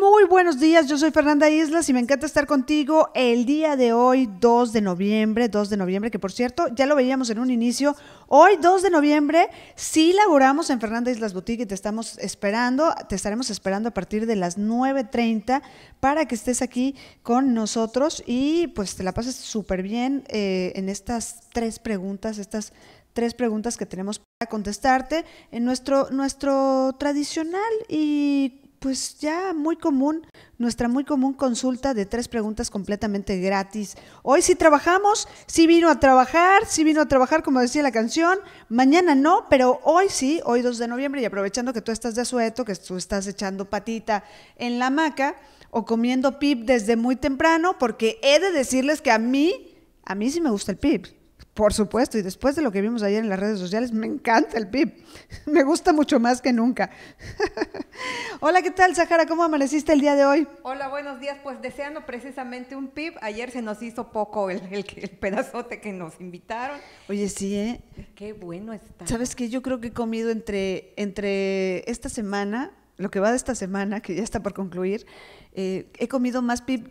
Muy buenos días, yo soy Fernanda Islas y me encanta estar contigo el día de hoy, 2 de noviembre, 2 de noviembre, que por cierto, ya lo veíamos en un inicio, hoy 2 de noviembre sí laboramos en Fernanda Islas Boutique y te estamos esperando, te estaremos esperando a partir de las 9.30 para que estés aquí con nosotros y pues te la pases súper bien eh, en estas tres preguntas, estas tres preguntas que tenemos para contestarte en nuestro, nuestro tradicional y pues ya muy común, nuestra muy común consulta de tres preguntas completamente gratis. Hoy sí trabajamos, sí vino a trabajar, sí vino a trabajar, como decía la canción, mañana no, pero hoy sí, hoy 2 de noviembre, y aprovechando que tú estás de asueto, que tú estás echando patita en la hamaca o comiendo pip desde muy temprano, porque he de decirles que a mí, a mí sí me gusta el pip. Por supuesto, y después de lo que vimos ayer en las redes sociales, me encanta el pip, Me gusta mucho más que nunca. Hola, ¿qué tal, Sahara? ¿Cómo amaneciste el día de hoy? Hola, buenos días. Pues deseando precisamente un pip, Ayer se nos hizo poco el, pedazote que nos invitaron. Oye, sí, ¿eh? Qué bueno está. ¿Sabes qué? Yo creo que he comido entre, entre esta semana, lo que va de esta semana, que ya está por concluir, eh, he comido más pip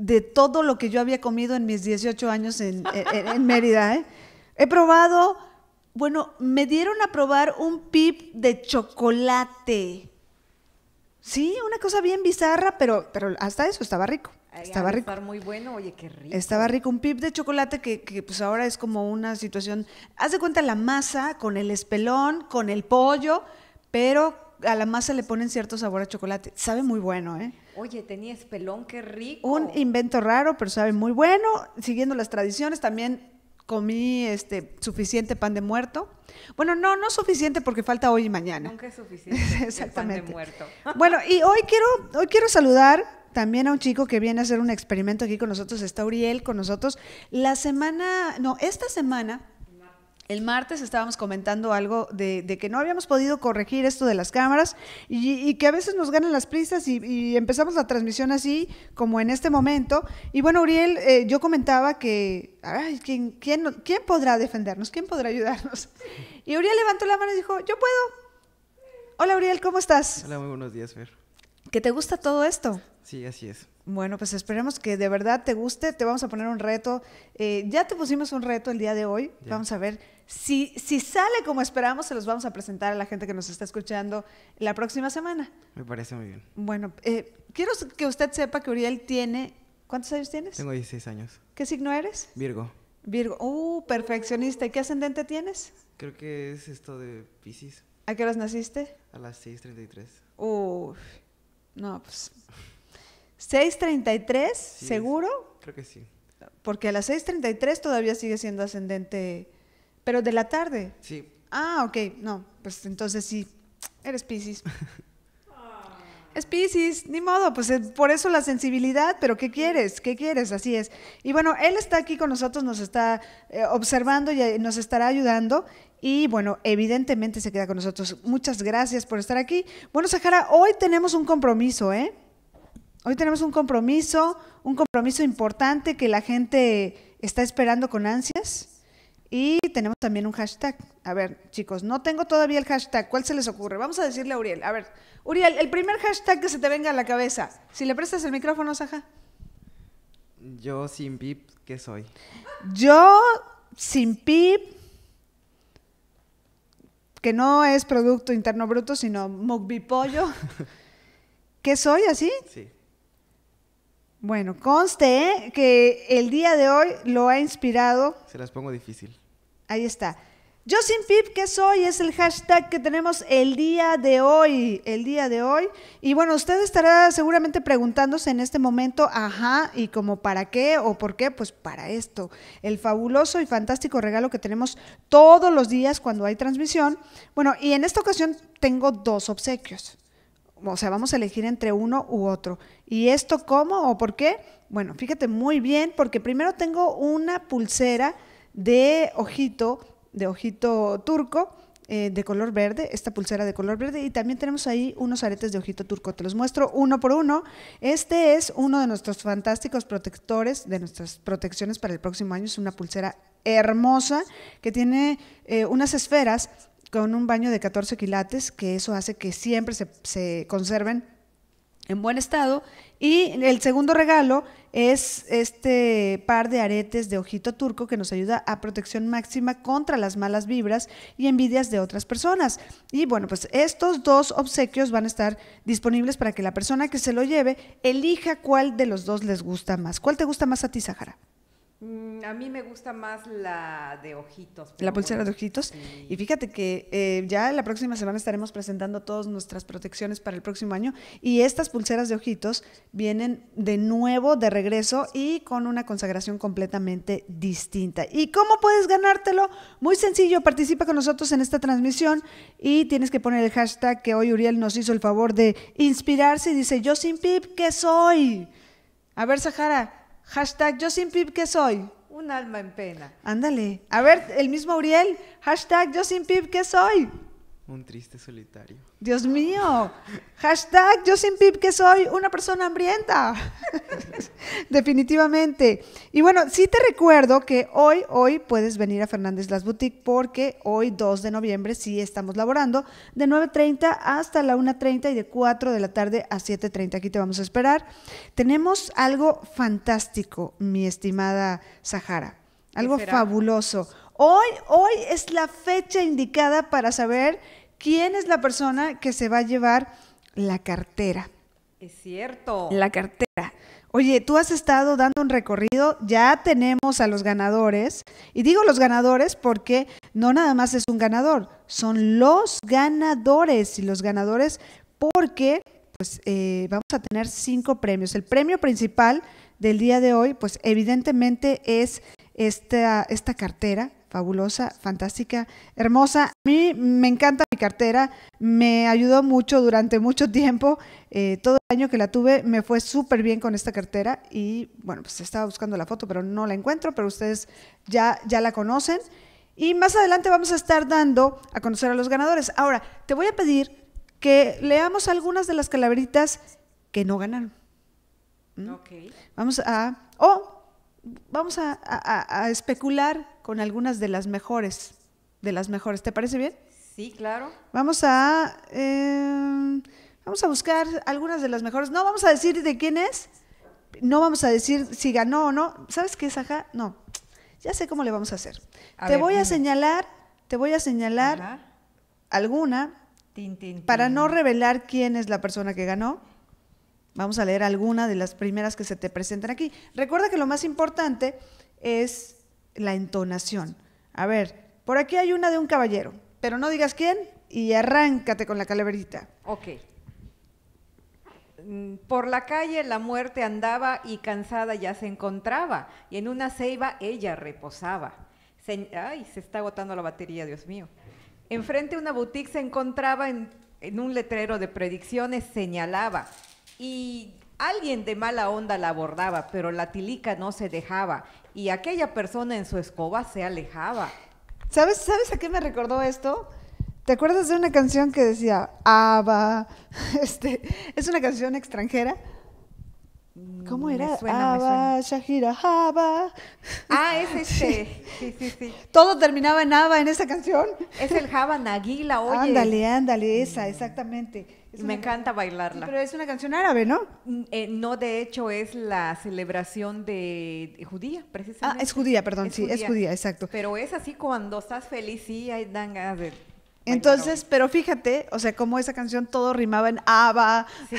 de todo lo que yo había comido en mis 18 años en, Mérida. ¿eh? He probado, bueno, me dieron a probar un pip de chocolate. Sí, una cosa bien bizarra, pero, pero hasta eso estaba rico. estaba rico. muy bueno, oye, qué rico. Estaba rico. Un pip de chocolate que, que, pues ahora es como una situación. Haz de cuenta la masa con el espelón, con el pollo, pero a la masa le ponen cierto sabor a chocolate. Sabe muy bueno, ¿eh? Oye, tenía espelón, qué rico. Un invento raro, pero sabe muy bueno. Siguiendo las tradiciones, también comí este suficiente pan de muerto. Bueno, no, no suficiente porque falta hoy y mañana. Nunca es suficiente. Exactamente. pan de muerto. bueno, y hoy quiero, hoy quiero saludar también a un chico que viene a hacer un experimento aquí con nosotros, está Uriel con nosotros. La semana, no, esta semana el martes estábamos comentando algo de, que no habíamos podido corregir esto de las cámaras y, que a veces nos ganan las prisas y, empezamos la transmisión así como en este momento. Y bueno, Uriel, eh, yo comentaba que, ay, ¿quién, quién podrá defendernos? ¿Quién podrá ayudarnos? Y Uriel levantó la mano y dijo, yo puedo. Hola Uriel, ¿cómo estás? Hola, muy buenos días, Fer. ¿Qué te gusta todo esto? Sí, así es. Bueno, pues esperemos que de verdad te guste. Te vamos a poner un reto. Eh, ya te pusimos un reto el día de hoy. Vamos a ver si, si sale como esperamos, se los vamos a presentar a la gente que nos está escuchando la próxima semana. Me parece muy bien. Bueno, eh, quiero que usted sepa que Uriel tiene... ¿Cuántos años tienes? Tengo 16 años. ¿Qué signo eres? Virgo. Virgo. ¡Uh, perfeccionista! ¿Y qué ascendente tienes? Creo que es esto de Pisces. ¿A qué horas naciste? A las 6.33. Uf. No, pues... ¿633? ¿Seguro? creo que sí. Porque a las 6.33 todavía sigue siendo ascendente, pero de la tarde. Sí. Ah, ok, no, pues entonces sí, eres Pisces. Ah. es Pisces, ni modo, pues eh, por eso la sensibilidad, pero ¿qué quieres? ¿Qué quieres? Así es. Y bueno, él está aquí con nosotros, nos está eh, observando y eh, nos estará ayudando. Y bueno, evidentemente se queda con nosotros. Muchas gracias por estar aquí. Bueno, Sahara, hoy tenemos un compromiso, ¿eh? Hoy tenemos un compromiso, un compromiso importante que la gente está esperando con ansias. Y tenemos también un hashtag. A ver, chicos, no tengo todavía el hashtag. ¿Cuál se les ocurre? Vamos a decirle a Uriel. A ver, Uriel, el primer hashtag que se te venga a la cabeza. Si le prestas el micrófono, Saja. Yo sin pip, ¿qué soy? Yo sin pip, que no es Producto Interno Bruto, sino Pollo. ¿Qué soy así? Sí. Bueno, conste ¿eh? que el día de hoy lo ha inspirado. Se las pongo difícil. Ahí está. Yo sin pip, ¿qué soy? Es el hashtag que tenemos el día de hoy, el día de hoy. Y bueno, usted estará seguramente preguntándose en este momento, ajá, ¿y como para qué o por qué? Pues para esto, el fabuloso y fantástico regalo que tenemos todos los días cuando hay transmisión. Bueno, y en esta ocasión tengo dos obsequios o sea, vamos a elegir entre uno u otro. ¿Y esto cómo o por qué? Bueno, fíjate muy bien, porque primero tengo una pulsera de ojito, de ojito turco, eh, de color verde, esta pulsera de color verde, y también tenemos ahí unos aretes de ojito turco. Te los muestro uno por uno. Este es uno de nuestros fantásticos protectores, de nuestras protecciones para el próximo año. Es una pulsera hermosa que tiene eh, unas esferas con un baño de 14 quilates, que eso hace que siempre se, se conserven en buen estado. Y el segundo regalo es este par de aretes de ojito turco que nos ayuda a protección máxima contra las malas vibras y envidias de otras personas. Y bueno, pues estos dos obsequios van a estar disponibles para que la persona que se lo lleve elija cuál de los dos les gusta más. ¿Cuál te gusta más a ti, Sahara? Mm, a mí me gusta más la de ojitos. La pulsera de ojitos. Y fíjate que eh, ya la próxima semana estaremos presentando todas nuestras protecciones para el próximo año. Y estas pulseras de ojitos vienen de nuevo, de regreso y con una consagración completamente distinta. ¿Y cómo puedes ganártelo? Muy sencillo, participa con nosotros en esta transmisión y tienes que poner el hashtag que hoy Uriel nos hizo el favor de inspirarse y dice, yo sin pip, ¿qué soy? A ver, Sahara. Hashtag yo sin pip que soy. Un alma en pena. Ándale. A ver, el mismo Uriel. Hashtag yo sin pip que soy. Un triste solitario. Dios mío. Hashtag yo sin pip que soy una persona hambrienta. Definitivamente. Y bueno, sí te recuerdo que hoy, hoy puedes venir a Fernández Las Boutique porque hoy 2 de noviembre sí estamos laborando de 9.30 hasta la 1.30 y de 4 de la tarde a 7.30. Aquí te vamos a esperar. Tenemos algo fantástico, mi estimada Sahara. Algo fabuloso. Hoy, hoy es la fecha indicada para saber quién es la persona que se va a llevar la cartera. Es cierto. La cartera. Oye, tú has estado dando un recorrido, ya tenemos a los ganadores, y digo los ganadores porque no nada más es un ganador, son los ganadores, y los ganadores porque pues eh, vamos a tener cinco premios. El premio principal del día de hoy, pues evidentemente es esta, esta cartera fabulosa, fantástica, hermosa. A mí me encanta mi cartera, me ayudó mucho durante mucho tiempo. Eh, todo el año que la tuve me fue súper bien con esta cartera y bueno, pues estaba buscando la foto, pero no la encuentro, pero ustedes ya, ya la conocen. Y más adelante vamos a estar dando a conocer a los ganadores. Ahora, te voy a pedir que leamos algunas de las calaveritas que no ganaron. ¿Mm? Vamos a... oh, vamos a especular con algunas de las mejores, de las mejores. ¿Te parece bien? Sí, claro. Vamos a, eh, vamos a buscar algunas de las mejores. No vamos a decir de quién es, no vamos a decir si ganó o no. ¿Sabes qué, es, Aja? No, ya sé cómo le vamos a hacer. te voy a señalar, te voy a señalar alguna para no revelar quién es la persona que ganó. Vamos a leer alguna de las primeras que se te presentan aquí. Recuerda que lo más importante es la entonación. A ver, por aquí hay una de un caballero, pero no digas quién y arráncate con la calaverita. Ok. Mm, por la calle la muerte andaba y cansada ya se encontraba, y en una ceiba ella reposaba. ay, se está agotando la batería, Dios mío. Enfrente una boutique se encontraba en un letrero de predicciones, señalaba, y alguien de mala onda la abordaba, pero la tilica no se dejaba, y aquella persona en su escoba se alejaba. ¿Sabes, ¿Sabes a qué me recordó esto? ¿Te acuerdas de una canción que decía ABBA? Este, es una canción extranjera ¿Cómo era? Ah, Shahira, Ah, es este. Sí. sí. sí, Todo terminaba en Abba en esa canción. Es el Java Naguila, oye. Ándale, ándale, esa, exactamente. me encanta bailarla. pero es una canción árabe, ¿no? Mm, eh, no, de hecho, es la celebración de, judía, ah, precisamente. Ah, es judía, perdón, sí, es judía, exacto. Pero es así cuando estás feliz, sí, hay ganas entonces, pero fíjate, o sea, como esa canción todo rimaba en ABBA. Sí,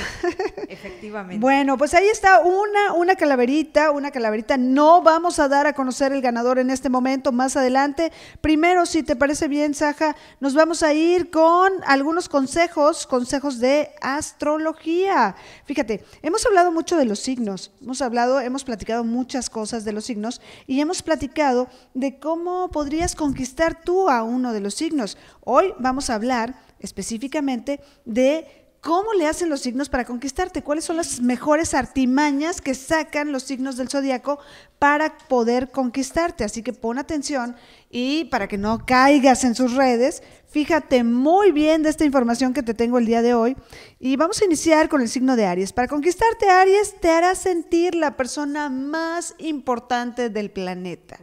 efectivamente. bueno, pues ahí está una, una calaverita, una calaverita. No vamos a dar a conocer el ganador en este momento, más adelante. Primero, si te parece bien, Saja, nos vamos a ir con algunos consejos, consejos de astrología. Fíjate, hemos hablado mucho de los signos, hemos hablado, hemos platicado muchas cosas de los signos y hemos platicado de cómo podrías conquistar tú a uno de los signos. Hoy vamos a hablar específicamente de cómo le hacen los signos para conquistarte, cuáles son las mejores artimañas que sacan los signos del zodiaco para poder conquistarte. Así que pon atención y para que no caigas en sus redes, fíjate muy bien de esta información que te tengo el día de hoy. Y vamos a iniciar con el signo de Aries. Para conquistarte, Aries te hará sentir la persona más importante del planeta.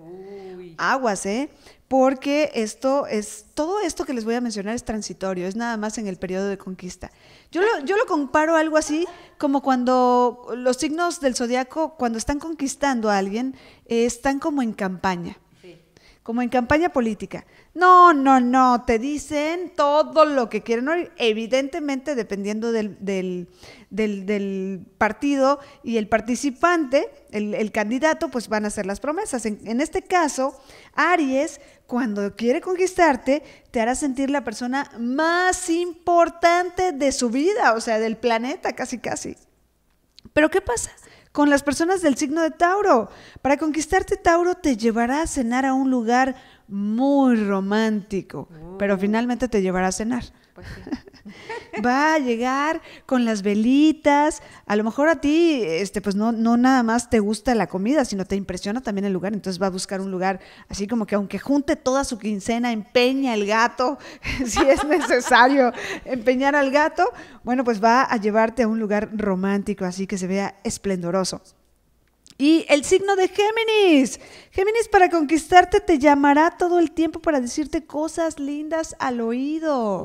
Aguas, ¿eh? porque esto es, todo esto que les voy a mencionar es transitorio, es nada más en el periodo de conquista. Yo lo, comparo algo así como cuando los signos del zodiaco, cuando están conquistando a alguien, eh, están como en campaña como en campaña política. No, no, no, te dicen todo lo que quieren oír, evidentemente dependiendo del, partido y el participante, el, candidato, pues van a hacer las promesas. En, en este caso, Aries, cuando quiere conquistarte, te hará sentir la persona más importante de su vida, o sea, del planeta, casi, casi. Pero ¿qué pasa? con las personas del signo de Tauro. Para conquistarte Tauro te llevará a cenar a un lugar muy romántico, pero oh. finalmente te llevará a cenar. Pues va a llegar con las velitas. A lo mejor a ti, este, pues no, no nada más te gusta la comida, sino te impresiona también el lugar. Entonces va a buscar un lugar así como que aunque junte toda su quincena, empeña el gato, si es necesario empeñar al gato, bueno, pues va a llevarte a un lugar romántico, así que se vea esplendoroso. Y el signo de Géminis. Géminis para conquistarte te llamará todo el tiempo para decirte cosas lindas al oído.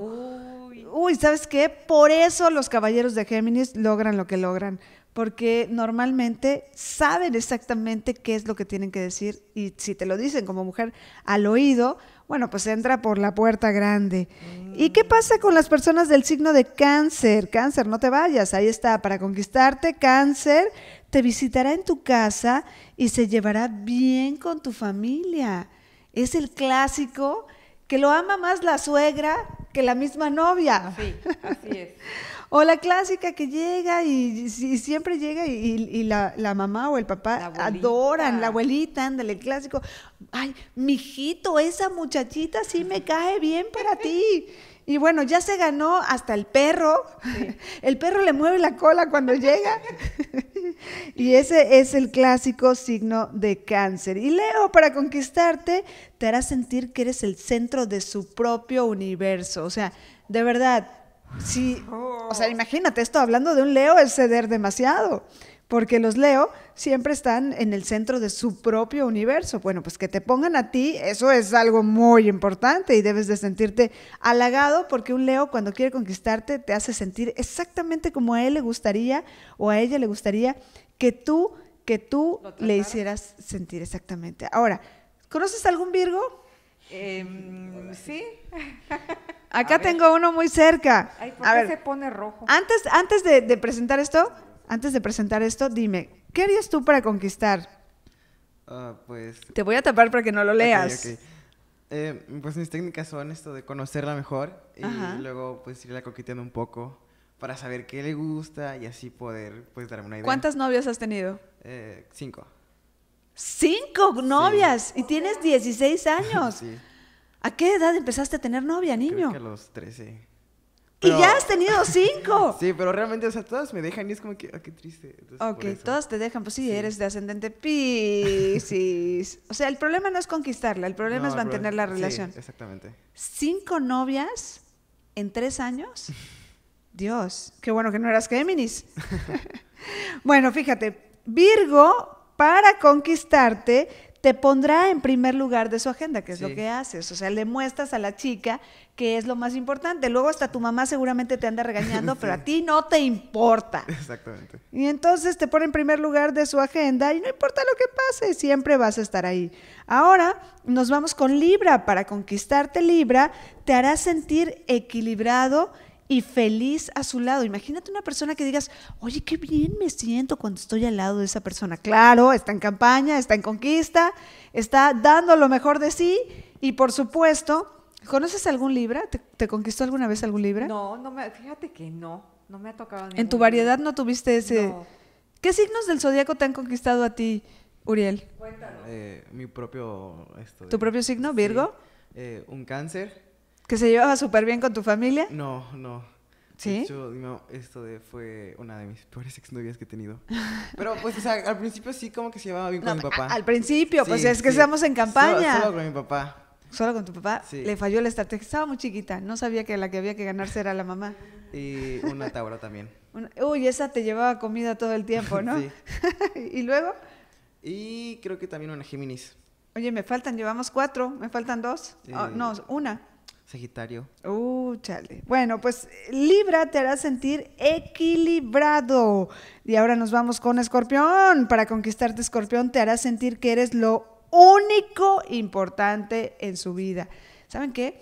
Uy, Uy ¿sabes qué? Por eso los caballeros de Géminis logran lo que logran porque normalmente saben exactamente qué es lo que tienen que decir y si te lo dicen como mujer al oído, bueno, pues entra por la puerta grande. ¿Y qué pasa con las personas del signo de cáncer? Cáncer, no te vayas, ahí está, para conquistarte, cáncer te visitará en tu casa y se llevará bien con tu familia. Es el clásico que lo ama más la suegra que la misma novia. Sí, así es. o la clásica que llega y, siempre llega y, la, mamá o el papá adoran, la abuelita, ándale, el clásico. Ay, mijito, esa muchachita sí me cae bien para ti. Y bueno, ya se ganó hasta el perro. El perro le mueve la cola cuando llega. y ese es el clásico signo de cáncer. Y Leo, para conquistarte, te hará sentir que eres el centro de su propio universo. O sea, de verdad, sí. Si, o sea, oh. imagínate, esto hablando de un Leo es ceder demasiado porque los Leo siempre están en el centro de su propio universo. Bueno, pues que te pongan a ti, eso es algo muy importante y debes de sentirte halagado porque un Leo cuando quiere conquistarte te hace sentir exactamente como a él le gustaría o a ella le gustaría que tú que tú le hicieras sentir exactamente. Ahora, ¿conoces algún Virgo? Em, sí. Acá tengo uno muy cerca. a ver. se pone rojo? Antes, antes de presentar esto, antes de presentar esto, dime, ¿qué harías tú para conquistar? Ah, pues... Te voy a tapar para que no lo leas. Eh, pues mis técnicas son esto de conocerla mejor y luego pues irla coqueteando un poco para saber qué le gusta y así poder pues darme una idea. ¿Cuántas novias has tenido? Eh, cinco. ¿Cinco novias? Y tienes 16 años. ¿A qué edad empezaste a tener novia, niño? Creo que a los 13. Y ya has tenido cinco. sí, pero realmente, o sea, todas me dejan y es como que, ah, qué triste. ok, todas te dejan, pues sí, eres de ascendente Piscis. o sea, el problema no es conquistarla, el problema es mantener la relación. exactamente. Cinco novias en tres años. Dios, qué bueno que no eras Géminis. bueno, fíjate, Virgo, para conquistarte, te pondrá en primer lugar de su agenda, que es lo que haces. O sea, le muestras a la chica que es lo más importante. Luego hasta tu mamá seguramente te anda regañando, pero a ti no te importa. Exactamente. Y entonces te pone en primer lugar de su agenda y no importa lo que pase, siempre vas a estar ahí. Ahora nos vamos con Libra. Para conquistarte Libra, te hará sentir equilibrado y feliz a su lado. Imagínate una persona que digas, oye, qué bien me siento cuando estoy al lado de esa persona. Claro, está en campaña, está en conquista, está dando lo mejor de sí y por supuesto, ¿conoces algún Libra? ¿Te, conquistó alguna vez algún Libra? No, no me, fíjate que no, no me ha tocado. En tu variedad no tuviste ese... ¿Qué signos del zodiaco te han conquistado a ti, Uriel? Cuéntanos. Eh, mi propio... ¿Tu propio signo, Virgo? Eh, un cáncer ¿Que se llevaba súper bien con tu familia? No, no. ¿Sí? De esto de, fue una de mis peores exnovias que he tenido. Pero, pues, o sea, al principio sí como que se llevaba bien con mi papá. Al principio, pues, es que estábamos estamos en campaña. Solo, con mi papá. Solo con tu papá. Le falló la estrategia. Estaba muy chiquita. No sabía que la que había que ganarse era la mamá. Y una taura también. uy, esa te llevaba comida todo el tiempo, ¿no? sí. ¿Y luego? Y creo que también una Géminis. Oye, me faltan, llevamos cuatro, me faltan dos. Oh, no, una. Sagitario. Uh, chale. Bueno, pues Libra te hará sentir equilibrado. Y ahora nos vamos con Escorpión. Para conquistarte, Escorpión te hará sentir que eres lo único importante en su vida. ¿Saben qué?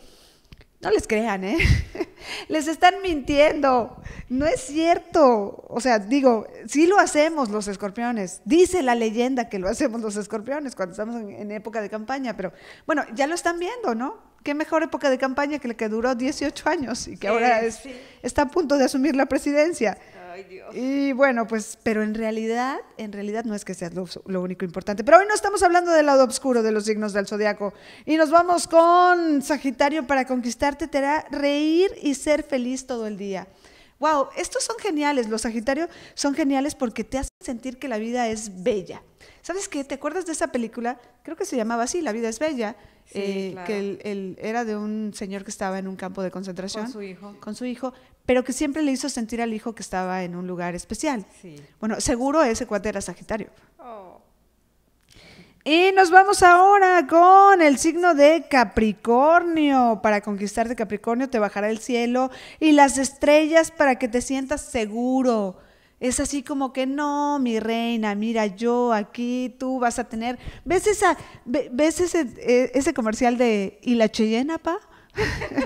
No les crean, ¿eh? les están mintiendo. No es cierto. O sea, digo, sí lo hacemos los escorpiones. Dice la leyenda que lo hacemos los escorpiones cuando estamos en, época de campaña, pero bueno, ya lo están viendo, ¿no? qué mejor época de campaña que la que duró 18 años y que ahora está a punto de asumir la presidencia. Ay, Dios. Y bueno, pues, pero en realidad, en realidad no es que sea lo, único importante. Pero hoy no estamos hablando del lado oscuro de los signos del zodiaco. Y nos vamos con Sagitario para conquistarte, te hará reír y ser feliz todo el día. Wow, estos son geniales, los Sagitarios son geniales porque te hacen sentir que la vida es bella. ¿Sabes qué? ¿Te acuerdas de esa película? Creo que se llamaba así, La vida es bella, eh, que era de un señor que estaba en un campo de concentración. Con su hijo. Con su hijo, pero que siempre le hizo sentir al hijo que estaba en un lugar especial. Sí. Bueno, seguro ese cuate era Sagitario. Oh. Y nos vamos ahora con el signo de Capricornio. Para conquistar de Capricornio te bajará el cielo y las estrellas para que te sientas seguro. Es así como que no, mi reina, mira, yo aquí, tú vas a tener. ¿Ves, esa, ves ese, e, ese comercial de ¿Y la pa?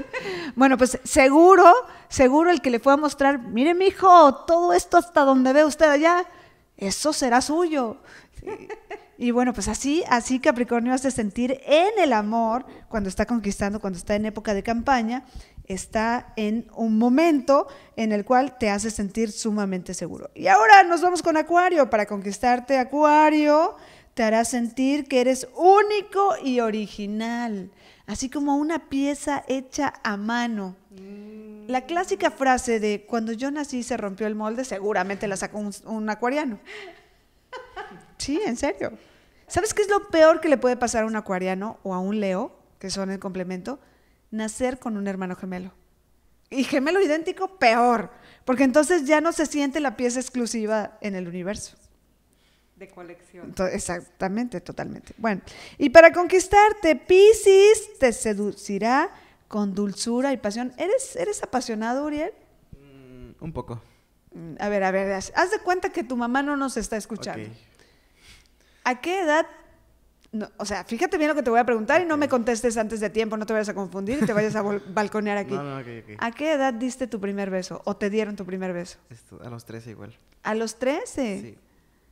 bueno, pues seguro, seguro el que le fue a mostrar, mire, hijo todo esto hasta donde ve usted allá, eso será suyo. Y bueno, pues así, así Capricornio hace sentir en el amor, cuando está conquistando, cuando está en época de campaña, está en un momento en el cual te hace sentir sumamente seguro. Y ahora nos vamos con Acuario. Para conquistarte, Acuario, te hará sentir que eres único y original, así como una pieza hecha a mano. La clásica frase de cuando yo nací se rompió el molde, seguramente la sacó un, un acuariano. Sí, en serio. ¿Sabes qué es lo peor que le puede pasar a un acuariano o a un leo, que son el complemento? Nacer con un hermano gemelo. Y gemelo idéntico, peor, porque entonces ya no se siente la pieza exclusiva en el universo. De colección. exactamente, totalmente. Bueno, y para conquistarte, Pisces te seducirá con dulzura y pasión. ¿Eres, eres apasionado, Uriel? Mm, un poco. Mm, a ver, a ver, haz, de cuenta que tu mamá no nos está escuchando. ¿A qué edad? o sea, fíjate bien lo que te voy a preguntar y no me contestes antes de tiempo, no te vayas a confundir y te vayas a balconear aquí. No, no, ¿A qué edad diste tu primer beso o te dieron tu primer beso? a los 13 igual. ¿A los 13? Sí.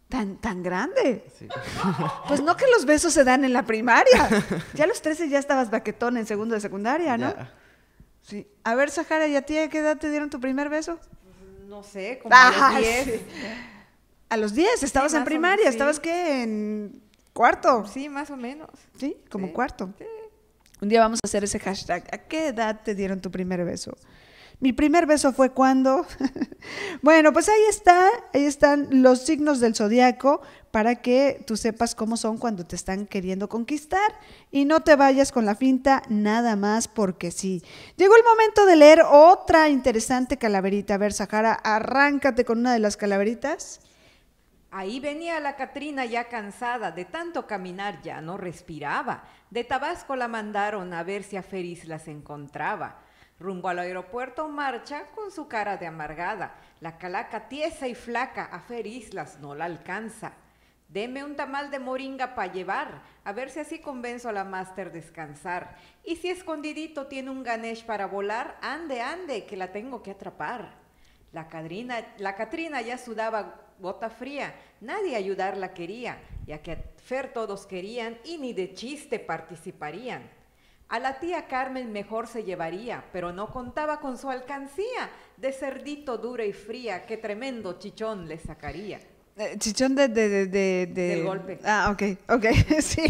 ¿Tan, tan grande? Sí. Pues no que los besos se dan en la primaria. Ya a los 13 ya estabas baquetón en segundo de secundaria, ¿no? Sí. A ver, Sahara, ¿y a ti a qué edad te dieron tu primer beso? No sé, como a los 10. Ah, a los 10, estabas en primaria, estabas qué, en cuarto. Sí, más o menos. Sí, como cuarto. Un día vamos a hacer ese hashtag. ¿A qué edad te dieron tu primer beso? Mi primer beso fue cuando. bueno, pues ahí está, ahí están los signos del zodiaco para que tú sepas cómo son cuando te están queriendo conquistar y no te vayas con la finta nada más porque sí. Llegó el momento de leer otra interesante calaverita. A ver, Sahara, arráncate con una de las calaveritas. Ahí venía la Catrina ya cansada de tanto caminar, ya no respiraba. De Tabasco la mandaron a ver si a la se encontraba. Rumbo al aeropuerto marcha con su cara de amargada. La calaca tiesa y flaca a Ferislas no la alcanza. Deme un tamal de moringa para llevar, a ver si así convenzo a la máster descansar. Y si escondidito tiene un ganesh para volar, ande, ande, que la tengo que atrapar. La, Catrina la Catrina ya sudaba bota fría. Nadie ayudarla quería, ya que a Fer todos querían y ni de chiste participarían. A la tía Carmen mejor se llevaría, pero no contaba con su alcancía de cerdito dura y fría que tremendo chichón le sacaría. Eh, chichón de, de, de, de, golpe. Ah, ok, ok, sí.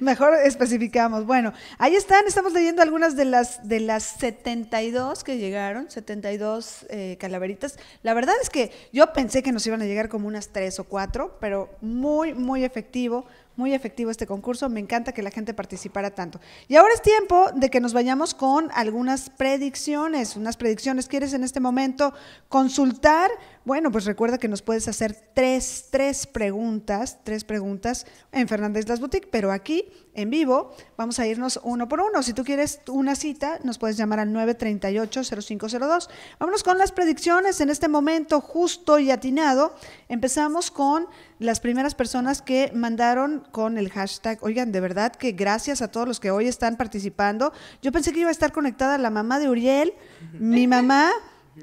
Mejor especificamos. Bueno, ahí están, estamos leyendo algunas de las, de las 72 que llegaron, 72 eh, calaveritas. La verdad es que yo pensé que nos iban a llegar como unas 3 o 4, pero muy, muy efectivo, muy efectivo este concurso, me encanta que la gente participara tanto. Y ahora es tiempo de que nos vayamos con algunas predicciones, unas predicciones. ¿Quieres en este momento consultar? Bueno, pues recuerda que nos puedes hacer tres, preguntas, tres preguntas en Fernández Las Boutique, pero aquí en vivo. Vamos a irnos uno por uno. Si tú quieres una cita, nos puedes llamar al 938-0502. Vámonos con las predicciones en este momento justo y atinado. Empezamos con las primeras personas que mandaron con el hashtag. Oigan, de verdad que gracias a todos los que hoy están participando. Yo pensé que iba a estar conectada la mamá de Uriel, mi mamá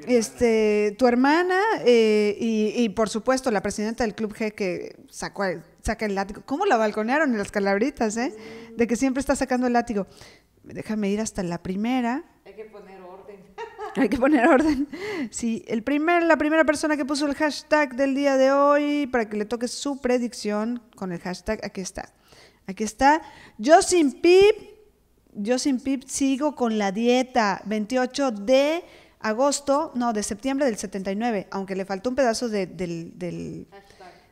este, tu hermana eh, y, por supuesto la presidenta del Club G que sacó, saca el látigo. ¿Cómo la balconearon en las calabritas, eh? De que siempre está sacando el látigo. Déjame ir hasta la primera. Hay que poner orden. Hay que poner orden. Sí, el primer, la primera persona que puso el hashtag del día de hoy para que le toque su predicción con el hashtag, aquí está. Aquí está. Yo sin pip, yo sin pip sigo con la dieta 28 de agosto, no, de septiembre del 79, aunque le faltó un pedazo de, del,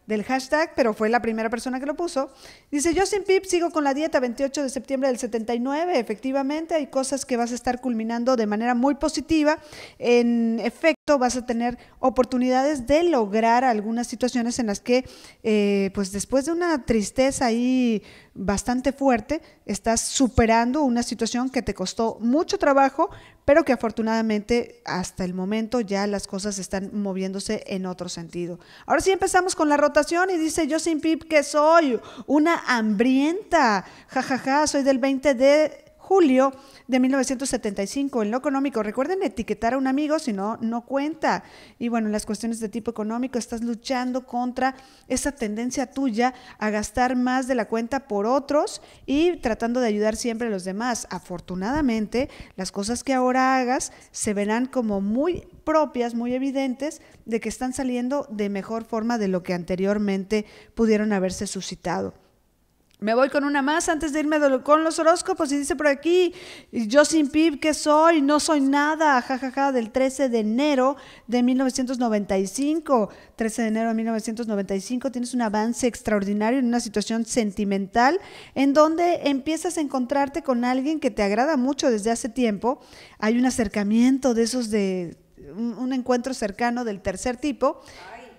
del hashtag, pero fue la primera persona que lo puso. Dice, yo sin PIP sigo con la dieta 28 de septiembre del 79. Efectivamente, hay cosas que vas a estar culminando de manera muy positiva. En efecto, vas a tener oportunidades de lograr algunas situaciones en las que, eh, pues después de una tristeza ahí bastante fuerte, estás superando una situación que te costó mucho trabajo, pero que afortunadamente hasta el momento ya las cosas están moviéndose en otro sentido. Ahora sí empezamos con la rotación y dice yo sin Pip que soy una hambrienta, jajaja, soy del 20 de julio de 1975. En lo económico, recuerden etiquetar a un amigo, si no, no cuenta. Y bueno, en las cuestiones de tipo económico, estás luchando contra esa tendencia tuya a gastar más de la cuenta por otros y tratando de ayudar siempre a los demás. Afortunadamente, las cosas que ahora hagas se verán como muy propias, muy evidentes, de que están saliendo de mejor forma de lo que anteriormente pudieron haberse suscitado. Me voy con una más antes de irme con los horóscopos y dice por aquí, yo sin PIB, ¿qué soy? No soy nada, jajaja, del 13 de enero de 1995. 13 de enero de 1995 tienes un avance extraordinario en una situación sentimental en donde empiezas a encontrarte con alguien que te agrada mucho desde hace tiempo. Hay un acercamiento de esos de un, encuentro cercano del tercer tipo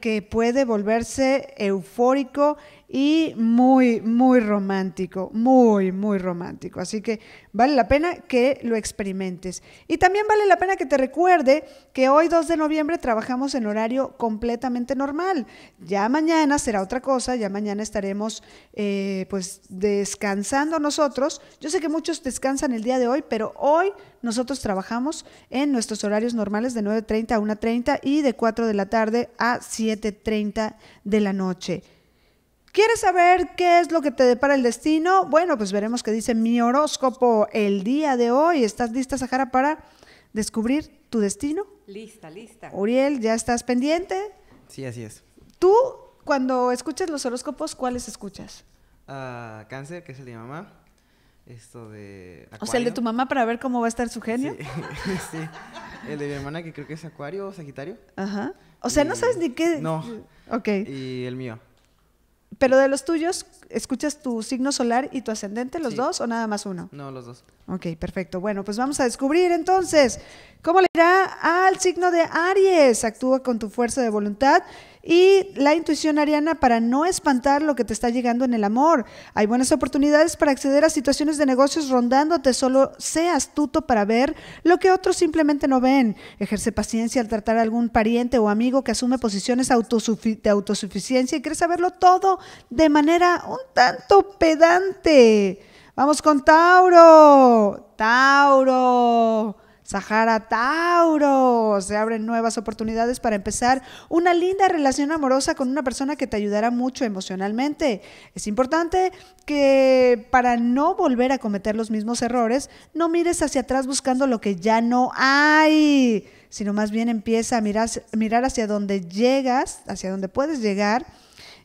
que puede volverse eufórico y muy, muy romántico, muy, muy romántico. Así que vale la pena que lo experimentes. Y también vale la pena que te recuerde que hoy 2 de noviembre trabajamos en horario completamente normal. Ya mañana será otra cosa, ya mañana estaremos eh, pues descansando nosotros. Yo sé que muchos descansan el día de hoy, pero hoy nosotros trabajamos en nuestros horarios normales de 9.30 a 1.30 y de 4 de la tarde a 7.30 de la noche. ¿Quieres saber qué es lo que te depara el destino? Bueno, pues veremos qué dice mi horóscopo el día de hoy. ¿Estás lista, Sahara, para descubrir tu destino? Lista, lista. Uriel, ¿ya estás pendiente? Sí, así es. ¿Tú, cuando escuchas los horóscopos, cuáles escuchas? Ah, cáncer, que es el de mi mamá. Esto de. O sea, el de tu mamá para ver cómo va a estar su genio. Sí, El de mi hermana, que creo que es Acuario o Sagitario. Ajá. O sea, no sabes ni qué. No. Ok. Y el mío. Pero de los tuyos, ¿escuchas tu signo solar y tu ascendente, los dos o nada más uno? No, los dos. Ok, perfecto. Bueno, pues vamos a descubrir entonces cómo le irá al signo de Aries. Actúa con tu fuerza de voluntad y la intuición ariana para no espantar lo que te está llegando en el amor. Hay buenas oportunidades para acceder a situaciones de negocios rondándote, solo sea astuto para ver lo que otros simplemente no ven. Ejerce paciencia al tratar a algún pariente o amigo que asume posiciones de autosuficiencia y quiere saberlo todo de manera un tanto pedante. Vamos con Tauro. Tauro. Sahara Tauro, se abren nuevas oportunidades para empezar una linda relación amorosa con una persona que te ayudará mucho emocionalmente. Es importante que para no volver a cometer los mismos errores, no mires hacia atrás buscando lo que ya no hay, sino más bien empieza a mirar, mirar hacia donde llegas, hacia donde puedes llegar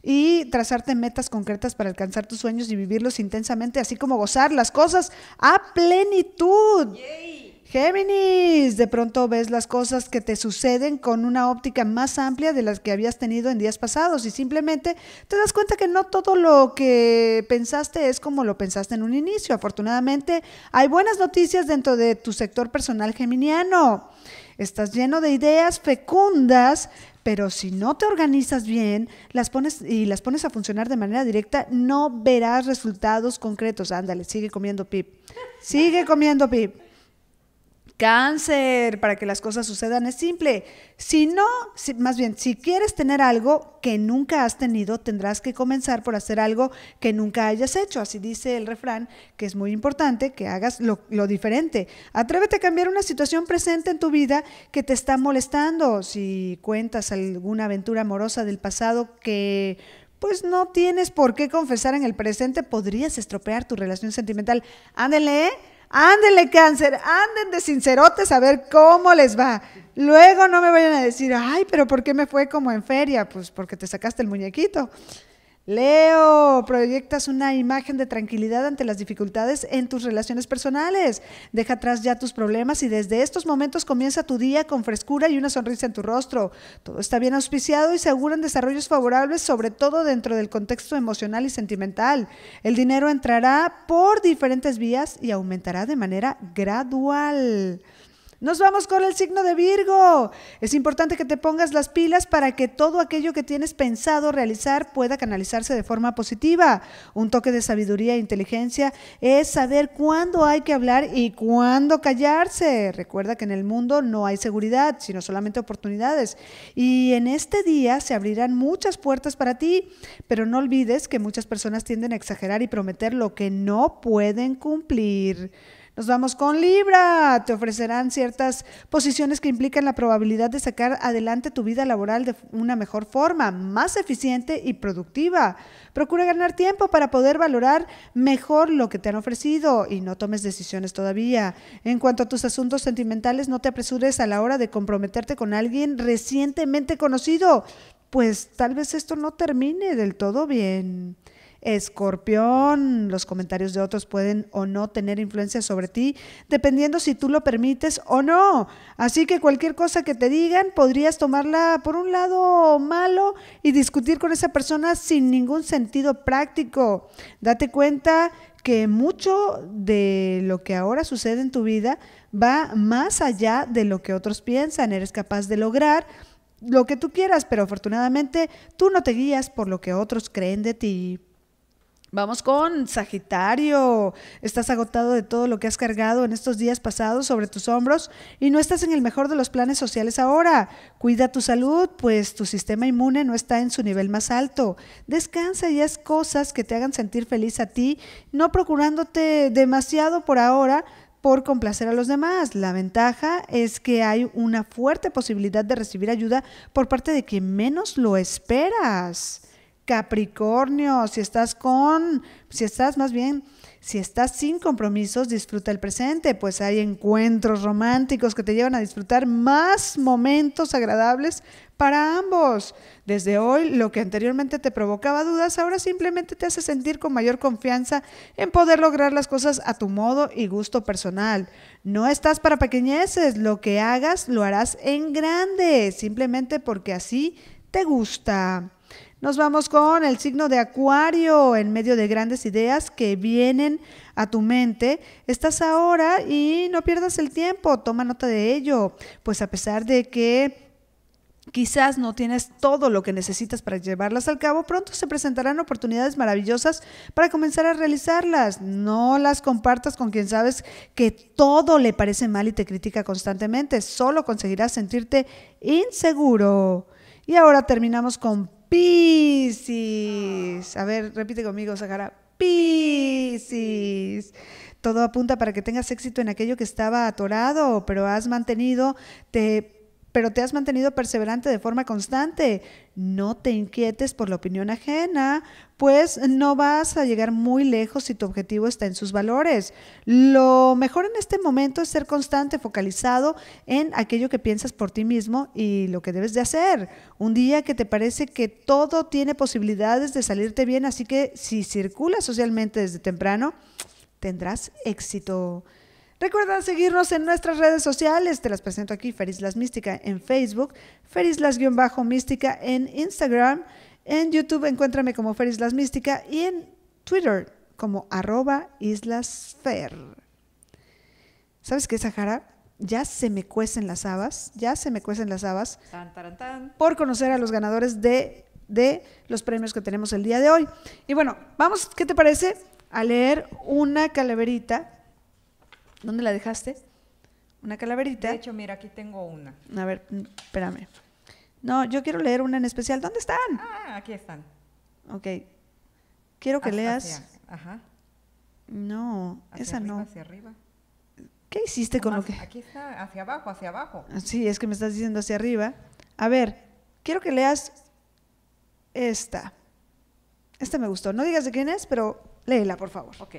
y trazarte metas concretas para alcanzar tus sueños y vivirlos intensamente, así como gozar las cosas a plenitud. Yay. Géminis, de pronto ves las cosas que te suceden con una óptica más amplia de las que habías tenido en días pasados y simplemente te das cuenta que no todo lo que pensaste es como lo pensaste en un inicio. Afortunadamente, hay buenas noticias dentro de tu sector personal geminiano. Estás lleno de ideas fecundas, pero si no te organizas bien las pones y las pones a funcionar de manera directa, no verás resultados concretos. Ándale, sigue comiendo pip. Sigue comiendo pip cáncer, para que las cosas sucedan. Es simple. Si no, si, más bien, si quieres tener algo que nunca has tenido, tendrás que comenzar por hacer algo que nunca hayas hecho. Así dice el refrán, que es muy importante que hagas lo, diferente. Atrévete a cambiar una situación presente en tu vida que te está molestando. Si cuentas alguna aventura amorosa del pasado que pues no tienes por qué confesar en el presente, podrías estropear tu relación sentimental. Ándele, ¿eh? Ándenle cáncer, anden de sincerotes a ver cómo les va. Luego no me vayan a decir, ay, pero ¿por qué me fue como en feria? Pues porque te sacaste el muñequito. Leo, proyectas una imagen de tranquilidad ante las dificultades en tus relaciones personales. Deja atrás ya tus problemas y desde estos momentos comienza tu día con frescura y una sonrisa en tu rostro. Todo está bien auspiciado y se auguran desarrollos favorables, sobre todo dentro del contexto emocional y sentimental. El dinero entrará por diferentes vías y aumentará de manera gradual. Nos vamos con el signo de Virgo. Es importante que te pongas las pilas para que todo aquello que tienes pensado realizar pueda canalizarse de forma positiva. Un toque de sabiduría e inteligencia es saber cuándo hay que hablar y cuándo callarse. Recuerda que en el mundo no hay seguridad, sino solamente oportunidades. Y en este día se abrirán muchas puertas para ti, pero no olvides que muchas personas tienden a exagerar y prometer lo que no pueden cumplir. Nos vamos con Libra. Te ofrecerán ciertas posiciones que implican la probabilidad de sacar adelante tu vida laboral de una mejor forma, más eficiente y productiva. Procura ganar tiempo para poder valorar mejor lo que te han ofrecido y no tomes decisiones todavía. En cuanto a tus asuntos sentimentales, no te apresures a la hora de comprometerte con alguien recientemente conocido, pues tal vez esto no termine del todo bien. Escorpión, los comentarios de otros pueden o no tener influencia sobre ti, dependiendo si tú lo permites o no. Así que cualquier cosa que te digan, podrías tomarla por un lado malo y discutir con esa persona sin ningún sentido práctico. Date cuenta que mucho de lo que ahora sucede en tu vida va más allá de lo que otros piensan. Eres capaz de lograr lo que tú quieras, pero afortunadamente tú no te guías por lo que otros creen de ti. Vamos con Sagitario. Estás agotado de todo lo que has cargado en estos días pasados sobre tus hombros y no estás en el mejor de los planes sociales ahora. Cuida tu salud, pues tu sistema inmune no está en su nivel más alto. Descansa y haz cosas que te hagan sentir feliz a ti, no procurándote demasiado por ahora, por complacer a los demás. La ventaja es que hay una fuerte posibilidad de recibir ayuda por parte de quien menos lo esperas. Capricornio, si estás con, si estás más bien, si estás sin compromisos, disfruta el presente, pues hay encuentros románticos que te llevan a disfrutar más momentos agradables para ambos. Desde hoy, lo que anteriormente te provocaba dudas, ahora simplemente te hace sentir con mayor confianza en poder lograr las cosas a tu modo y gusto personal. No estás para pequeñeces, lo que hagas lo harás en grande, simplemente porque así te gusta. Nos vamos con el signo de Acuario, en medio de grandes ideas que vienen a tu mente. Estás ahora y no pierdas el tiempo, toma nota de ello, pues a pesar de que Quizás no tienes todo lo que necesitas para llevarlas al cabo, pronto se presentarán oportunidades maravillosas para comenzar a realizarlas. No las compartas con quien sabes que todo le parece mal y te critica constantemente, solo conseguirás sentirte inseguro. Y ahora terminamos con Pisis. A ver, repite conmigo, Sahara. Pisis. Todo apunta para que tengas éxito en aquello que estaba atorado, pero has mantenido, te pero te has mantenido perseverante de forma constante. No te inquietes por la opinión ajena, pues no vas a llegar muy lejos si tu objetivo está en sus valores. Lo mejor en este momento es ser constante, focalizado en aquello que piensas por ti mismo y lo que debes de hacer. Un día que te parece que todo tiene posibilidades de salirte bien, así que si circulas socialmente desde temprano, tendrás éxito. Recuerda seguirnos en nuestras redes sociales. Te las presento aquí, Ferislas Mística en Facebook, Ferislas-Mística en Instagram. En YouTube encuéntrame como Ferislas Mística y en Twitter como arroba islasfer. ¿Sabes qué, Sahara? Ya se me cuecen las habas, ya se me cuecen las habas por conocer a los ganadores de, de los premios que tenemos el día de hoy. Y bueno, vamos, ¿qué te parece? A leer una calaverita ¿Dónde la dejaste? Una calaverita. De hecho, mira, aquí tengo una. A ver, mm, espérame. No, yo quiero leer una en especial. ¿Dónde están? Ah, aquí están. Ok. Quiero que ah, leas. ajá. No, esa no. Hacia arriba. ¿Qué hiciste con lo que.? Aquí está, hacia abajo, hacia abajo. Ah, sí, es que me estás diciendo hacia arriba. A ver, quiero que leas esta. Esta me gustó. No digas de quién es, pero léela, por favor. Ok.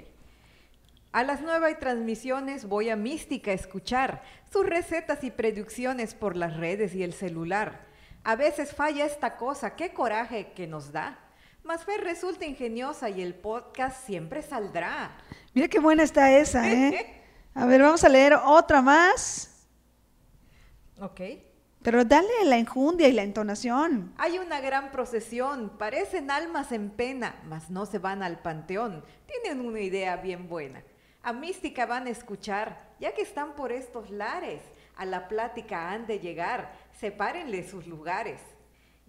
A las nueve transmisiones Voy a Mística a escuchar sus recetas y predicciones por las redes y el celular. A veces falla esta cosa, qué coraje que nos da. Más fe resulta ingeniosa y el podcast siempre saldrá. Mira qué buena está esa, ¿eh? a ver, vamos a leer otra más. Ok. Pero dale la enjundia y la entonación. Hay una gran procesión, parecen almas en pena, mas no se van al panteón. Tienen una idea bien buena. A Mística van a escuchar, ya que están por estos lares. A la plática han de llegar, sepárenle sus lugares.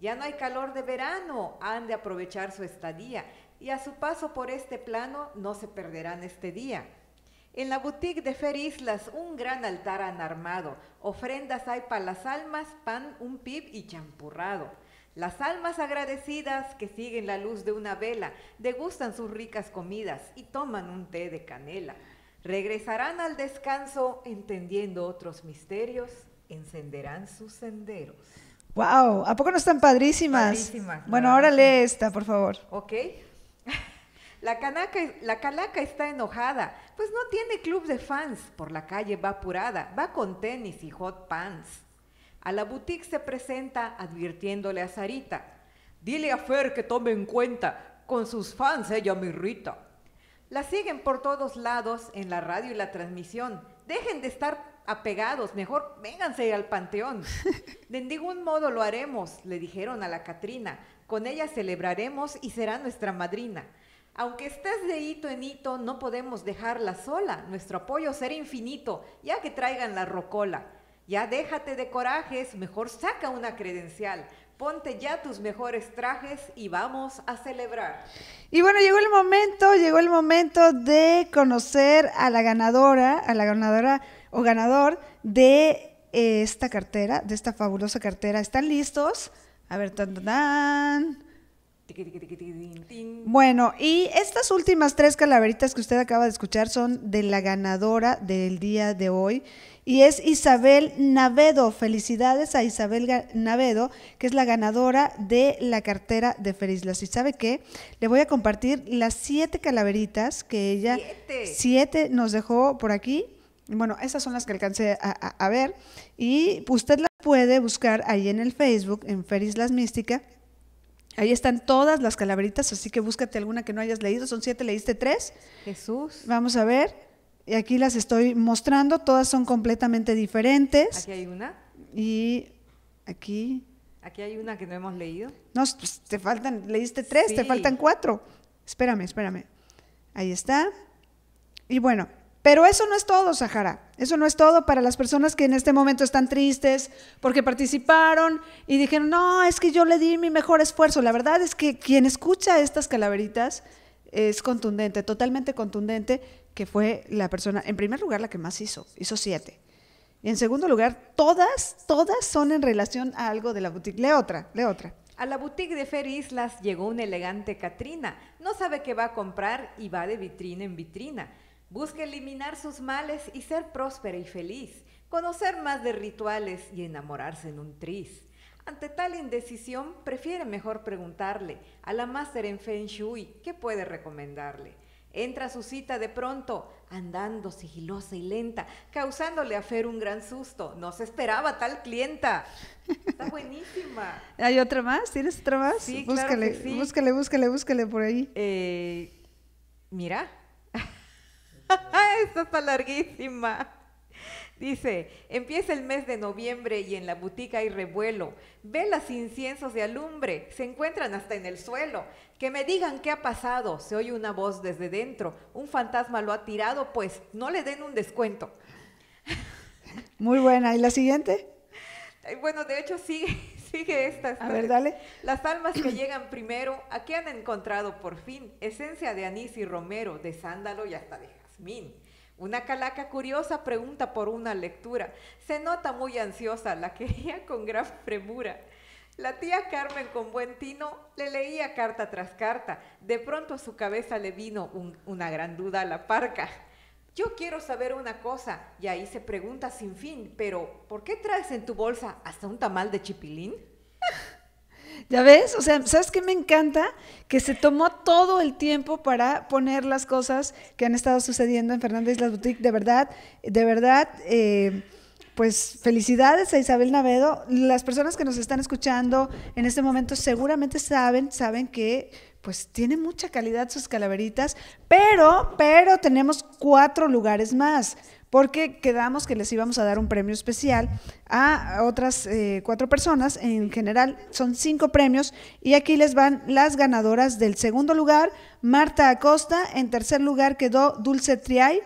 Ya no hay calor de verano, han de aprovechar su estadía y a su paso por este plano no se perderán este día. En la boutique de Fer Islas, un gran altar han armado. Ofrendas hay para las almas, pan, un pib y champurrado. Las almas agradecidas que siguen la luz de una vela degustan sus ricas comidas y toman un té de canela. Regresarán al descanso entendiendo otros misterios, encenderán sus senderos. ¡Wow! ¿A poco no están padrísimas? Padrísimas. Bueno, ahora lee esta, por favor. Ok. La, canaca, la calaca está enojada, pues no tiene club de fans. Por la calle va apurada, va con tenis y hot pants. A la boutique se presenta advirtiéndole a Sarita. Dile a Fer que tome en cuenta, con sus fans ella me irrita. La siguen por todos lados, en la radio y la transmisión. Dejen de estar apegados, mejor vénganse al panteón. de ningún modo lo haremos, le dijeron a la Catrina. Con ella celebraremos y será nuestra madrina. Aunque estés de hito en hito, no podemos dejarla sola. Nuestro apoyo será infinito, ya que traigan la rocola. Ya déjate de corajes, mejor saca una credencial. Ponte ya tus mejores trajes y vamos a celebrar. Y bueno, llegó el momento, llegó el momento de conocer a la ganadora, a la ganadora o ganador de eh, esta cartera, de esta fabulosa cartera. ¿Están listos? A ver, tan, tan, tan. Bueno, y estas últimas tres calaveritas que usted acaba de escuchar son de la ganadora del día de hoy y es Isabel Navedo. Felicidades a Isabel Navedo, que es la ganadora de la cartera de Ferislas. ¿Y sabe qué? Le voy a compartir las siete calaveritas que ella siete, nos dejó por aquí. Bueno, esas son las que alcancé a, a ver y usted las puede buscar ahí en el Facebook, en Ferislas Mística Ahí están todas las calaveritas, así que búscate alguna que no hayas leído. Son siete, leíste tres. Jesús. Vamos a ver. Y aquí las estoy mostrando. Todas son completamente diferentes. Aquí hay una. Y aquí. Aquí hay una que no hemos leído. No, pues, te faltan, leíste tres, te faltan cuatro. Espérame, espérame. Ahí está. Y bueno, pero eso no es todo, Sahara. Eso no es todo para las personas que en este momento están tristes porque participaron y dijeron, no, es que yo le di mi mejor esfuerzo. La verdad es que quien escucha estas calaveritas es contundente, totalmente contundente, que fue la persona, en primer lugar, la que más hizo, hizo siete. Y en segundo lugar, todas, todas son en relación a algo de la boutique. Lee otra, lee otra. A la boutique de Fer Islas llegó una elegante Catrina. No sabe qué va a comprar y va de vitrina en vitrina. Busca eliminar sus males y ser próspera y feliz, conocer más de rituales y enamorarse en un tris. Ante tal indecisión, prefiere mejor preguntarle a la máster en Feng Shui qué puede recomendarle. Entra a su cita de pronto, andando sigilosa y lenta, causándole a Fer un gran susto. No se esperaba tal clienta. Está buenísima. ¿Hay otra más? ¿Tienes otra más? Sí, sí. búscale, búscale, búscale por ahí. Eh, mira, Esta está larguísima. Dice, empieza el mes de noviembre y en la butica hay revuelo. Velas, inciensos de alumbre se encuentran hasta en el suelo. Que me digan qué ha pasado. Se oye una voz desde dentro. Un fantasma lo ha tirado, pues no le den un descuento. Muy buena. ¿Y la siguiente? Bueno, de hecho sigue, sigue esta. A ver, dale. Las almas que llegan primero, ¿a qué han encontrado por fin esencia de anís y romero, de sándalo y hasta de una calaca curiosa pregunta por una lectura. Se nota muy ansiosa, la quería con gran premura. La tía Carmen con buen tino le leía carta tras carta. De pronto a su cabeza le vino una gran duda a la parca. Yo quiero saber una cosa, y ahí se pregunta sin fin, pero ¿por qué traes en tu bolsa hasta un tamal de chipilín? ¿Ya ves? O sea, ¿sabes qué me encanta? Que se tomó todo el tiempo para poner las cosas que han estado sucediendo en Fernández Las Boutique. De verdad, de verdad, eh, pues felicidades a Isabel Navedo. Las personas que nos están escuchando en este momento seguramente saben, saben que pues tiene mucha calidad sus calaveritas, pero, pero tenemos cuatro lugares más porque quedamos que les íbamos a dar un premio especial a otras eh, cuatro personas. En general son cinco premios y aquí les van las ganadoras del segundo lugar, Marta Acosta, en tercer lugar quedó Dulce Triay,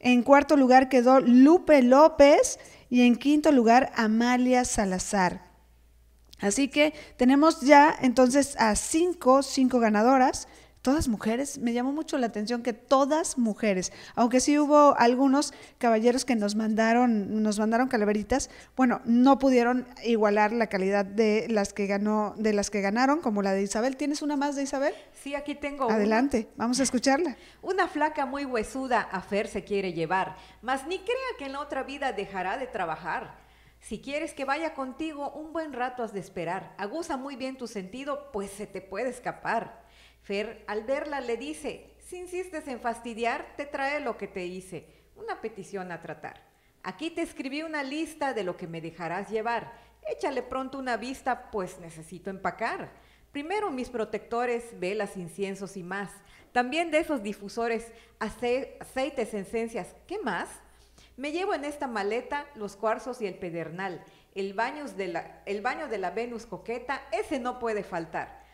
en cuarto lugar quedó Lupe López y en quinto lugar Amalia Salazar. Así que tenemos ya entonces a cinco, cinco ganadoras todas mujeres, me llamó mucho la atención que todas mujeres, aunque sí hubo algunos caballeros que nos mandaron, nos mandaron calaveritas, bueno, no pudieron igualar la calidad de las que ganó, de las que ganaron, como la de Isabel. ¿Tienes una más de Isabel? Sí, aquí tengo. Adelante, vamos a escucharla. Una flaca muy huesuda a Fer se quiere llevar, mas ni crea que en la otra vida dejará de trabajar. Si quieres que vaya contigo, un buen rato has de esperar. Aguza muy bien tu sentido, pues se te puede escapar. Fer, al verla, le dice, si insistes en fastidiar, te trae lo que te hice, una petición a tratar. Aquí te escribí una lista de lo que me dejarás llevar. Échale pronto una vista, pues necesito empacar. Primero mis protectores, velas, inciensos y más. También de esos difusores, aceites, esencias, ¿qué más? Me llevo en esta maleta los cuarzos y el pedernal. El, el baño de la Venus coqueta, ese no puede faltar.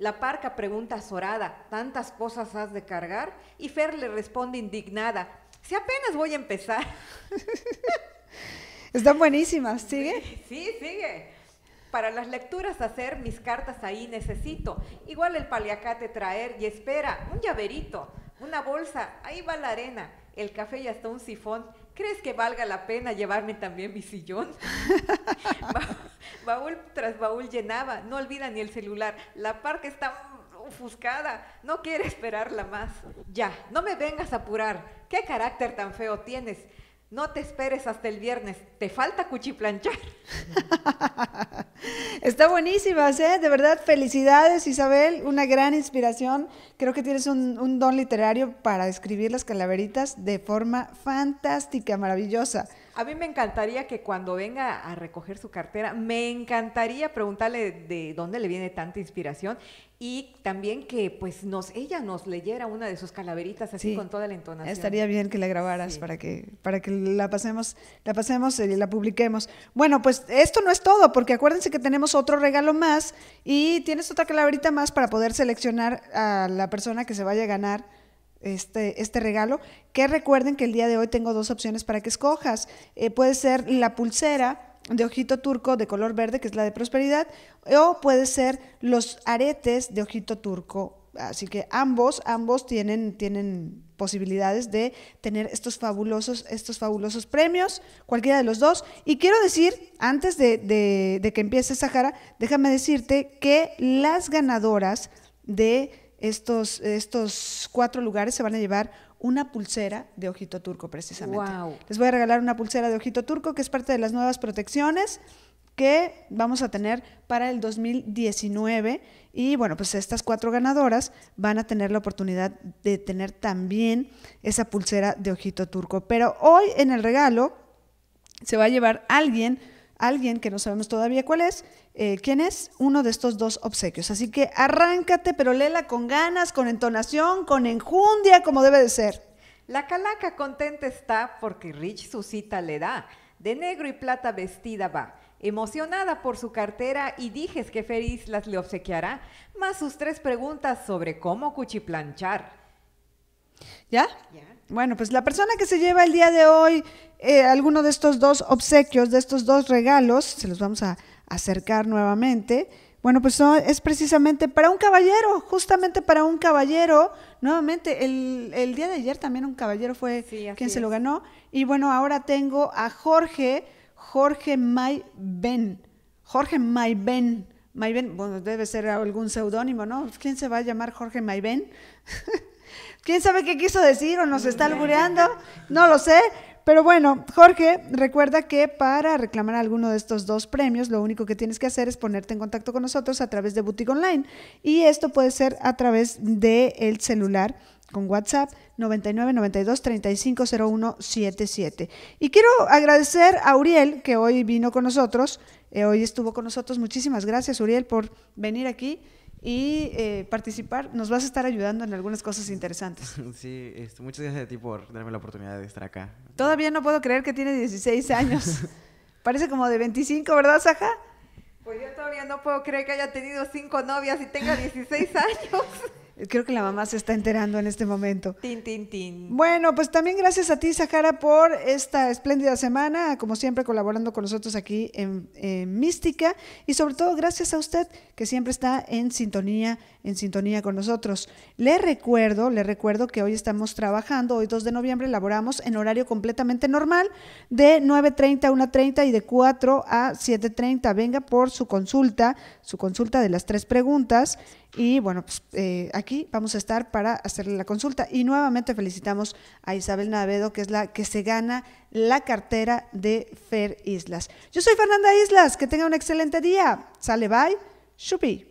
La parca pregunta azorada, ¿tantas cosas has de cargar? Y Fer le responde indignada, si apenas voy a empezar. Están buenísimas, ¿sigue? Sí, sigue. Para las lecturas hacer mis cartas ahí necesito. Igual el paliacate traer y espera, un llaverito, una bolsa, ahí va la arena, el café y hasta un sifón. ¿crees que valga la pena llevarme también mi sillón? baúl tras baúl llenaba, no olvida ni el celular, la parca está ofuscada, no quiere esperarla más. Ya, no me vengas a apurar, qué carácter tan feo tienes. No te esperes hasta el viernes, te falta cuchiplanchar. Está buenísimas, ¿eh? De verdad, felicidades Isabel, una gran inspiración. Creo que tienes un, un don literario para escribir las calaveritas de forma fantástica, maravillosa. A mí me encantaría que cuando venga a recoger su cartera, me encantaría preguntarle de dónde le viene tanta inspiración y también que pues nos ella nos leyera una de sus calaveritas así con toda la entonación. Estaría bien que la grabaras para que para que la pasemos la pasemos y la publiquemos. Bueno, pues esto no es todo porque acuérdense que tenemos otro regalo más y tienes otra calaverita más para poder seleccionar a la persona que se vaya a ganar este, este, regalo, que recuerden que el día de hoy tengo dos opciones para que escojas. Eh, puede ser la pulsera de ojito turco de color verde, que es la de prosperidad, o puede ser los aretes de ojito turco. Así que ambos, ambos tienen, tienen posibilidades de tener estos fabulosos, estos fabulosos premios, cualquiera de los dos. Y quiero decir, antes de que empiece Sahara, déjame decirte que las ganadoras de estos, estos cuatro lugares se van a llevar una pulsera de ojito turco, precisamente. Les voy a regalar una pulsera de ojito turco, que es parte de las nuevas protecciones que vamos a tener para el 2019. Y bueno, pues estas cuatro ganadoras van a tener la oportunidad de tener también esa pulsera de ojito turco. Pero hoy en el regalo se va a llevar alguien, alguien que no sabemos todavía cuál es, eh, ¿quién es? Uno de estos dos obsequios. Así que arráncate, pero léela con ganas, con entonación, con enjundia, como debe de ser. La calaca contenta está porque Rich su cita le da. De negro y plata vestida va. Emocionada por su cartera y dijes que feliz las le obsequiará, más sus tres preguntas sobre cómo cuchiplanchar. ¿Ya? Bueno, pues la persona que se lleva el día de hoy eh, alguno de estos dos obsequios, de estos dos regalos, se los vamos a acercar nuevamente. Bueno, pues es precisamente para un caballero, justamente para un caballero. Nuevamente, el, día de ayer también un caballero fue quien se lo ganó. Y bueno, ahora tengo a Jorge, Jorge Mayben. Jorge Mayben. Mayben, bueno, debe ser algún seudónimo, ¿no? Pues, ¿Quién se va a llamar Jorge Mayben? ¿Quién sabe qué quiso decir o nos está albureando? No lo sé, pero bueno, Jorge, recuerda que para reclamar alguno de estos dos premios, lo único que tienes que hacer es ponerte en contacto con nosotros a través de Boutique Online. Y esto puede ser a través del celular con WhatsApp 9992350177. 77. Y quiero agradecer a Uriel, que hoy vino con nosotros, eh, hoy estuvo con nosotros. Muchísimas gracias, Uriel, por venir aquí y eh, participar. Nos vas a estar ayudando en algunas cosas interesantes. Sí, este, muchas gracias a ti por darme la oportunidad de estar acá. Todavía no puedo creer que tiene 16 años. Parece como de 25, ¿verdad, Saja? Pues yo todavía no puedo creer que haya tenido cinco novias y tenga 16 años. Creo que la mamá se está enterando en este momento. Tin, tin, tin. Bueno, pues también gracias a ti, Sahara, por esta espléndida semana, como siempre colaborando con nosotros aquí en, Mística. Y sobre todo, gracias a usted, que siempre está en sintonía, en sintonía con nosotros. Le recuerdo, le recuerdo que hoy estamos trabajando, hoy 2 de noviembre, elaboramos en horario completamente normal, de 9.30 a 1.30 y de 4 a 7.30. Venga por su consulta, su consulta de las tres preguntas y bueno, pues eh, aquí vamos a estar para hacerle la consulta. Y nuevamente felicitamos a Isabel Navedo, que es la que se gana la cartera de Fer Islas. Yo soy Fernanda Islas, que tenga un excelente día. Sale, bye. Shupi.